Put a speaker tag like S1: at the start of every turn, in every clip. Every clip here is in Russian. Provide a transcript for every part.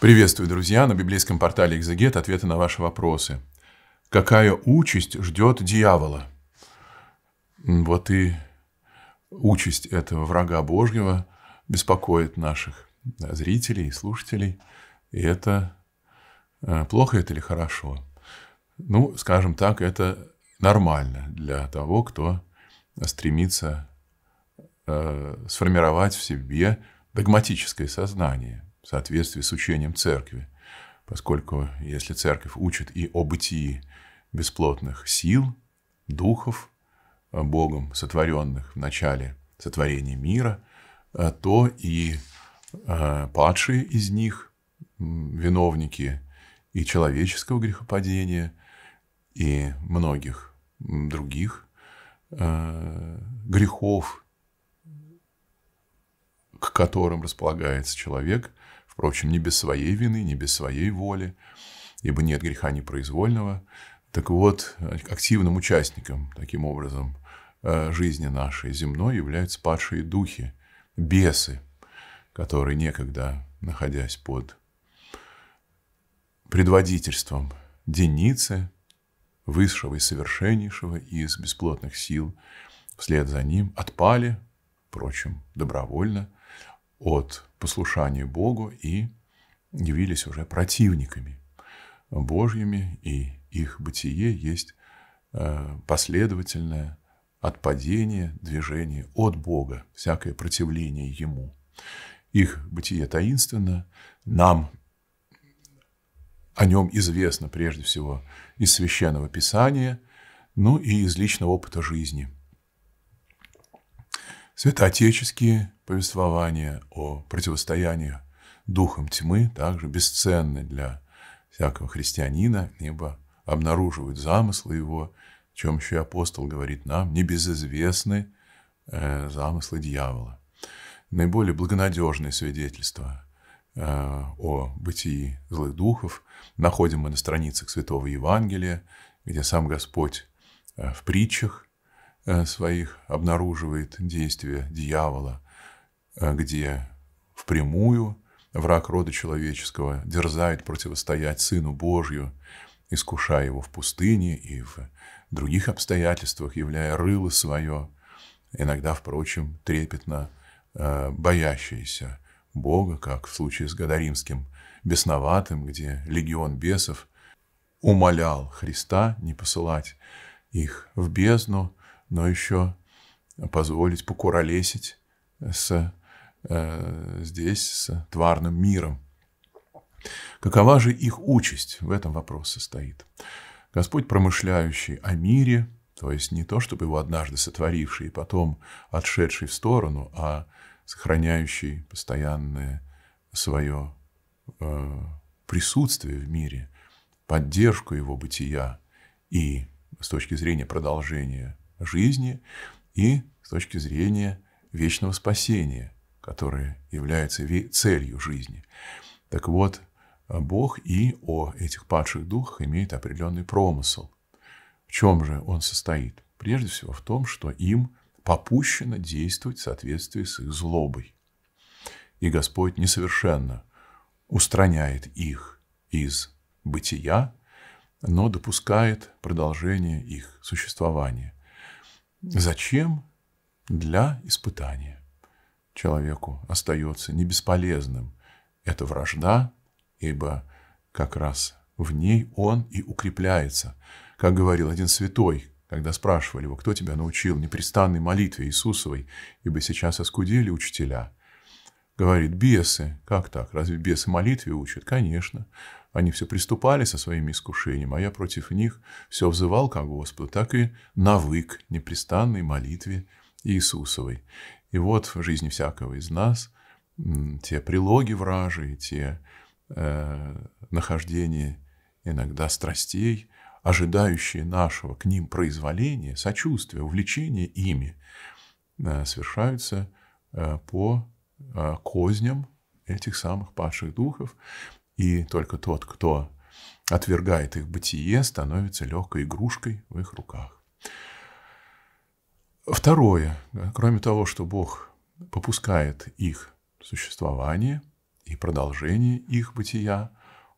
S1: Приветствую, друзья! На библейском портале «Экзегет» ответы на ваши вопросы. Какая участь ждет дьявола? Вот и участь этого врага Божьего беспокоит наших зрителей и слушателей. И это э, плохо это или хорошо? Ну, скажем так, это нормально для того, кто стремится э, сформировать в себе догматическое сознание – соответствии с учением церкви. Поскольку если церковь учит и о бытии бесплотных сил, духов, э, Богом сотворенных в начале сотворения мира, э, то и э, падшие из них, виновники и человеческого грехопадения, и многих других грехов, к которым располагается человек, впрочем, не без своей вины, не без своей воли, ибо нет греха непроизвольного. Так вот, активным участником, таким образом, э, жизни нашей земной являются падшие духи, бесы, которые некогда, находясь под предводительством Деницы, высшего и совершеннейшего из бесплотных сил, вслед за ним отпали, впрочем, добровольно – от послушания Богу и явились уже противниками Божьими, и их бытие есть э, последовательное отпадение, движения от Бога, всякое противление Ему. Их бытие таинственно, нам о нем известно прежде всего из Священного Писания, ну и из личного опыта жизни – Святоотеческие повествования о противостоянии духом тьмы также бесценны для всякого христианина, ибо обнаруживают замыслы его, о чем еще и апостол говорит нам, небезызвестны э, замыслы дьявола. Наиболее благонадежные свидетельства э, о бытии злых духов находим мы на страницах Святого Евангелия, где сам Господь э, в притчах Э, своих обнаруживает действия дьявола, э, где впрямую враг рода человеческого дерзает противостоять Сыну Божью, искушая его в пустыне и в других обстоятельствах, являя рыло свое, иногда, впрочем, трепетно э, боящееся Бога, как в случае с Гадаримским бесноватым, где легион бесов умолял Христа не посылать их в бездну, но еще позволить покуролесить с, э, здесь с тварным миром. Какова же их участь? В этом вопрос состоит. Господь, промышляющий о мире, то есть не то, чтобы его однажды сотворивший и потом отшедший в сторону, а сохраняющий постоянное свое э, присутствие в мире, поддержку его бытия и с точки зрения продолжения жизни и с точки зрения вечного спасения, которое является целью жизни. Так вот, Бог и о этих падших духах имеет определенный промысел. В чем же он состоит? Прежде всего в том, что им попущено действовать в соответствии с их злобой. И Господь несовершенно устраняет их из бытия, но допускает продолжение их существования. Зачем? Для испытания. Человеку остается не бесполезным эта вражда, ибо как раз в ней он и укрепляется. Как говорил один святой, когда спрашивали его, кто тебя научил непрестанной молитве Иисусовой, ибо сейчас оскудели учителя. Говорит, бесы, как так, разве бесы молитве учат? Конечно. Они все приступали со своими искушениями, а я против них все взывал ко Господу, так и навык непрестанной молитве Иисусовой. И вот в жизни всякого из нас те прилоги вражи, те э, нахождения иногда страстей, ожидающие нашего к ним произволения, сочувствия, увлечения ими, э, совершаются э, по э, козням этих самых падших духов и только тот, кто отвергает их бытие, становится легкой игрушкой в их руках. Второе, кроме того, что Бог попускает их существование и продолжение их бытия,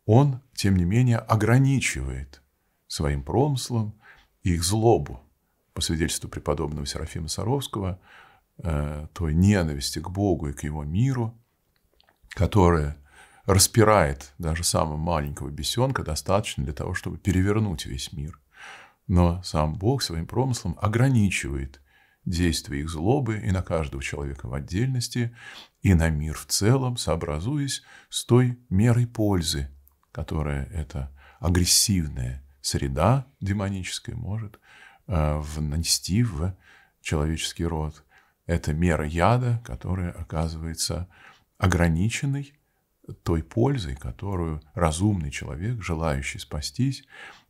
S1: Он, тем не менее, ограничивает своим промыслом их злобу. По свидетельству преподобного Серафима Саровского, э, той ненависти к Богу и к его миру, которая распирает даже самого маленького бесенка достаточно для того, чтобы перевернуть весь мир. Но сам Бог своим промыслом ограничивает действия их злобы и на каждого человека в отдельности, и на мир в целом, сообразуясь с той мерой пользы, которая эта агрессивная среда демоническая может э, внести в человеческий род. Это мера яда, которая оказывается ограниченной той пользой, которую разумный человек, желающий спастись,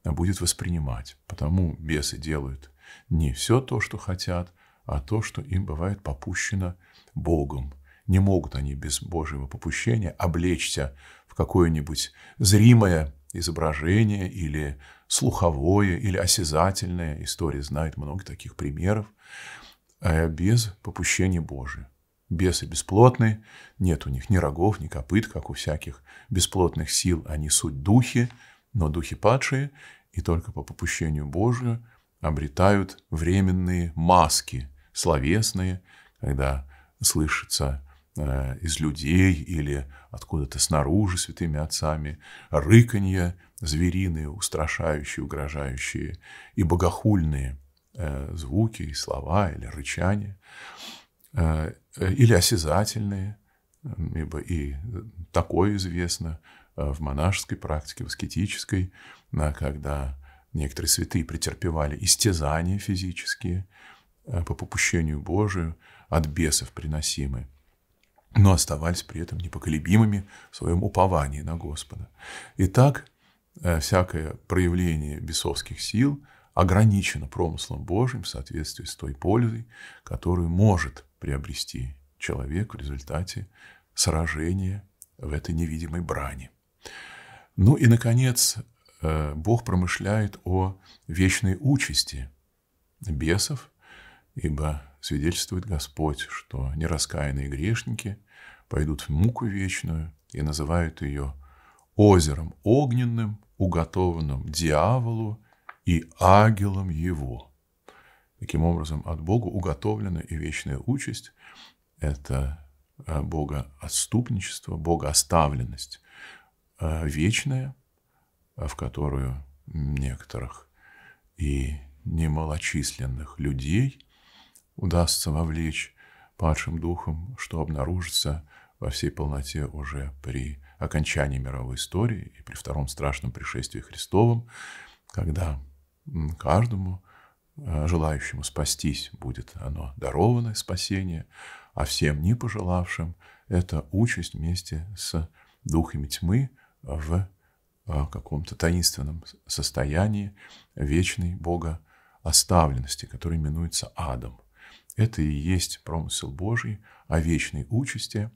S1: будет воспринимать. Потому бесы делают не все то, что хотят, а то, что им бывает попущено Богом. Не могут они без Божьего попущения облечься в какое-нибудь зримое изображение или слуховое, или осязательное. История знает много таких примеров э, без попущения Божия. Бесы бесплотные, нет у них ни рогов, ни копыт, как у всяких бесплотных сил, они суть духи, но духи падшие, и только по попущению Божию обретают временные маски, словесные, когда слышится э, из людей или откуда-то снаружи святыми отцами рыканье звериные, устрашающие, угрожающие и богохульные э, – звуки и слова или рычания. Э, или осязательные, ибо и такое известно э, в монашеской практике, в аскетической, э, когда некоторые святые претерпевали истязания физические по попущению Божию от бесов приносимые, но оставались при этом непоколебимыми в своем уповании на Господа. Итак, всякое проявление бесовских сил – ограничено промыслом Божьим в соответствии с той пользой, которую может приобрести человек в результате сражения в этой невидимой брани. Ну и, наконец, э, Бог промышляет о вечной участи бесов, ибо свидетельствует Господь, что нераскаянные грешники пойдут в муку вечную и называют ее озером огненным, уготованным дьяволу и агелом его. Таким образом, от Бога уготовлена и вечная участь – это э, Бога отступничество, Бога оставленность э, вечная, э, в которую некоторых и немалочисленных людей удастся вовлечь падшим духом, что обнаружится во всей полноте уже при окончании мировой истории и при втором страшном пришествии Христовом, когда каждому э, желающему спастись будет оно даровано спасение, а всем не пожелавшим это участь вместе с духами тьмы в э, каком-то таинственном состоянии вечной Бога оставленности, который именуется адом. Это и есть промысел Божий о вечной участи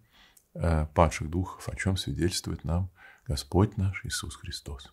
S1: э, падших духов, о чем свидетельствует нам Господь наш Иисус Христос.